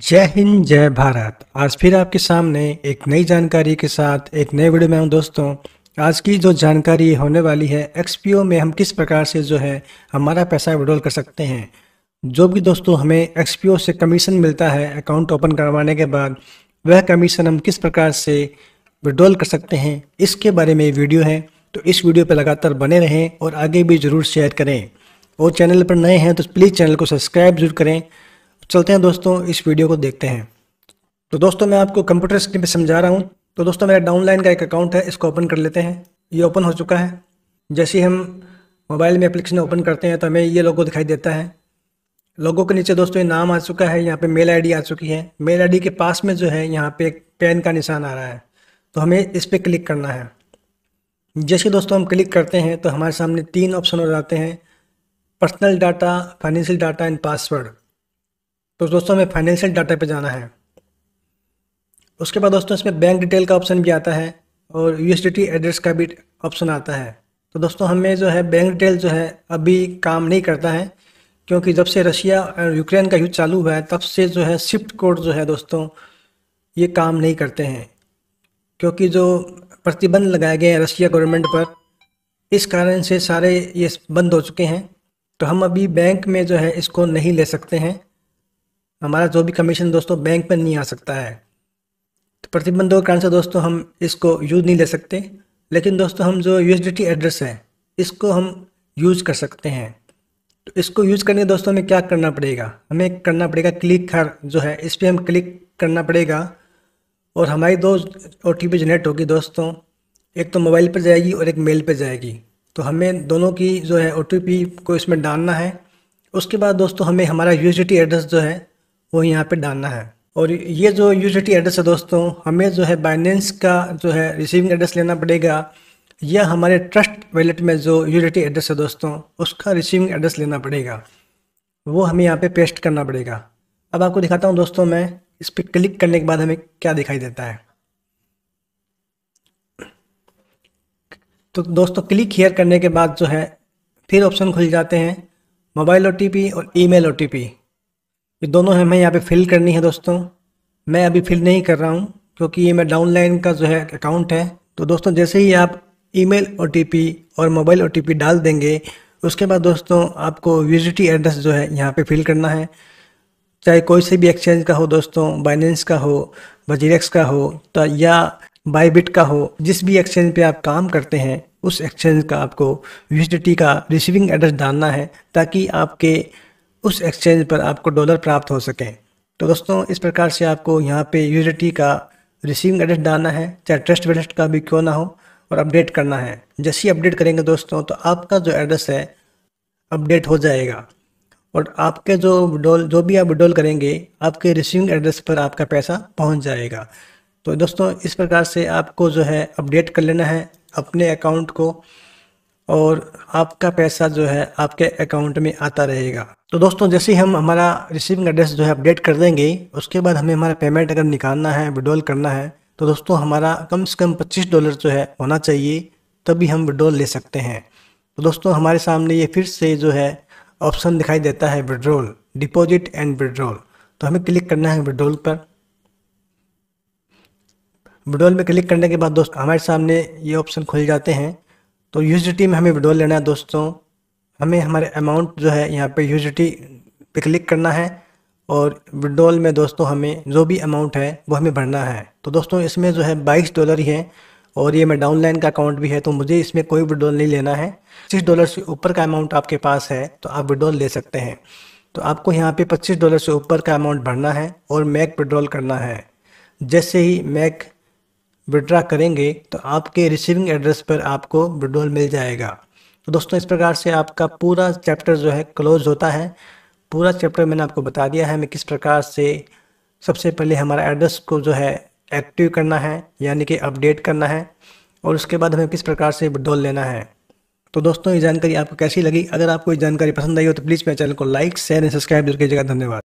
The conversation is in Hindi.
जय हिंद जय भारत आज फिर आपके सामने एक नई जानकारी के साथ एक नए वीडियो में हूँ दोस्तों आज की जो जानकारी होने वाली है एक्सपीओ में हम किस प्रकार से जो है हमारा पैसा विड्रॉल कर सकते हैं जो भी दोस्तों हमें एक्सपीओ से कमीशन मिलता है अकाउंट ओपन करवाने के बाद वह कमीशन हम किस प्रकार से विड्रॉल कर सकते हैं इसके बारे में वीडियो है तो इस वीडियो पर लगातार बने रहें और आगे भी ज़रूर शेयर करें और चैनल पर नए हैं तो प्लीज़ चैनल को सब्सक्राइब जरूर करें चलते हैं दोस्तों इस वीडियो को देखते हैं तो दोस्तों मैं आपको कंप्यूटर स्क्रीन पे समझा रहा हूँ तो दोस्तों मेरा डाउनलाइन का एक अकाउंट है इसको ओपन कर लेते हैं ये ओपन हो चुका है जैसे ही हम मोबाइल में एप्लीकेशन ओपन करते हैं तो हमें ये लोगों दिखाई देता है लोगों के नीचे दोस्तों ये नाम आ चुका है यहाँ पे मेल आईडी आ चुकी है मेल आईडी के पास में जो है यहाँ पे एक पेन का निशान आ रहा है तो हमें इस पर क्लिक करना है जैसे दोस्तों हम क्लिक करते हैं तो हमारे सामने तीन ऑप्शन हो जाते हैं personal data financial data and password तो दोस्तों हमें फाइनेंशियल डाटा पे जाना है उसके बाद दोस्तों इसमें बैंक डिटेल का ऑप्शन भी आता है और यू एड्रेस का भी ऑप्शन आता है तो दोस्तों हमें जो है बैंक डिटेल जो है अभी काम नहीं करता है क्योंकि जब से रशिया और यूक्रेन का युद्ध चालू हुआ है तब से जो है शिफ्ट कोड जो है दोस्तों ये काम नहीं करते हैं क्योंकि जो प्रतिबंध लगाए गए हैं रशिया गवर्नमेंट पर इस कारण से सारे ये बंद हो चुके हैं तो हम अभी बैंक में जो है इसको नहीं ले सकते हैं हमारा जो भी कमीशन दोस्तों बैंक में नहीं आ सकता है तो प्रतिबंधों के कारण से दोस्तों हम इसको यूज़ नहीं ले सकते लेकिन दोस्तों हम जो यू एड्रेस है इसको हम यूज़ कर सकते हैं तो इसको यूज़ करने दोस्तों हमें क्या करना पड़ेगा हमें करना पड़ेगा क्लिक हर जो है इस पर हम क्लिक करना पड़ेगा और हमारी दो ओ टी पी जनरेट होगी दोस्तों एक तो मोबाइल पर जाएगी और एक मेल पर जाएगी तो हमें दोनों की जो है ओ टी पी को इसमें डालना है उसके बाद दोस्तों हमें हमारा यू एड्रेस जो है वो यहाँ पे डालना है और ये जो यू एड्रेस है दोस्तों हमें जो है बाइनेंस का जो है रिसीविंग एड्रेस लेना पड़ेगा या हमारे ट्रस्ट वैलेट में जो यू एड्रेस है दोस्तों उसका रिसीविंग एड्रेस लेना पड़ेगा वो हमें यहाँ पे पेस्ट करना पड़ेगा अब आपको दिखाता हूँ दोस्तों मैं इस पर क्लिक करने के बाद हमें क्या दिखाई देता है तो दोस्तों क्लिक हेयर करने के बाद जो है फिर ऑप्शन खुल जाते हैं मोबाइल ओ और ई मेल ओ ये दोनों हमें यहाँ पे फिल करनी है दोस्तों मैं अभी फिल नहीं कर रहा हूँ क्योंकि ये मैं डाउनलाइन का जो है अकाउंट है तो दोस्तों जैसे ही आप ईमेल ओटीपी और मोबाइल ओटीपी डाल देंगे उसके बाद दोस्तों आपको विजिटी एड्रेस जो है यहाँ पे फिल करना है चाहे कोई से भी एक्सचेंज का हो दोस्तों बाइनेंस का हो बजीरेक्स का हो तो या बाईबिट का हो जिस भी एक्सचेंज पे आप काम करते हैं उस एक्सचेंज का आपको विजिटी का रिसीविंग एड्रेस डालना है ताकि आपके उस एक्सचेंज पर आपको डॉलर प्राप्त हो सकें तो दोस्तों इस प्रकार से आपको यहाँ पे यूनिटी का रिसीविंग एड्रेस डालना है चाहे ट्रस्ट वैलेट का भी क्यों ना हो और अपडेट करना है जैसे ही अपडेट करेंगे दोस्तों तो आपका जो एड्रेस है अपडेट हो जाएगा और आपके जो डोल जो भी आप विड्रॉल करेंगे आपके रिसीविंग एड्रेस पर आपका पैसा पहुंच जाएगा तो दोस्तों इस प्रकार से आपको जो है अपडेट कर लेना है अपने अकाउंट को और आपका पैसा जो है आपके अकाउंट में आता रहेगा तो दोस्तों जैसे ही हम हमारा रिसीविंग एड्रेस जो है अपडेट कर देंगे उसके बाद हमें हमारा पेमेंट अगर निकालना है विड्रॉल करना है तो दोस्तों हमारा कम से कम पच्चीस डॉलर जो है होना चाहिए तभी हम विड्रॉल ले सकते हैं तो दोस्तों हमारे सामने ये फिर से जो है ऑप्शन दिखाई देता है विड्रॉल डिपॉजिट एंड विड्रॉल तो हमें क्लिक करना है विड्रॉल पर विड्रॉल में क्लिक करने के बाद दोस्तों हमारे सामने ये ऑप्शन खुल जाते हैं तो यूएसडीटी में हमें विड्रॉल लेना है दोस्तों हमें हमारे अमाउंट जो है यहाँ पर यूजिटी पे क्लिक करना है और विड्रॉल में दोस्तों हमें जो भी अमाउंट है वो हमें भरना है तो दोस्तों इसमें जो है बाईस डॉलर ही है और ये मैं डाउनलाइन का अकाउंट भी है तो मुझे इसमें कोई विड्रॉल नहीं लेना है पच्चीस डॉलर से ऊपर का अमाउंट आपके पास है तो आप विड्रॉल ले सकते हैं तो आपको यहाँ पे पच्चीस डॉलर से ऊपर का अमाउंट भरना है और मैक विड्रॉल करना है जैसे ही मैक विड्रा करेंगे तो आपके रिसीविंग एड्रेस पर आपको विड्रॉल मिल जाएगा तो दोस्तों इस प्रकार से आपका पूरा चैप्टर जो है क्लोज होता है पूरा चैप्टर मैंने आपको बता दिया है मैं किस प्रकार से सबसे पहले हमारा एड्रेस को जो है एक्टिव करना है यानी कि अपडेट करना है और उसके बाद हमें किस प्रकार से विड्रॉल लेना है तो दोस्तों ये जानकारी आपको कैसी लगी अगर आपको ये जानकारी पसंद आई हो तो प्लीज़ मेरे चैनल को लाइक शेयर एंड सब्सक्राइब जरूर कीजिएगा धन्यवाद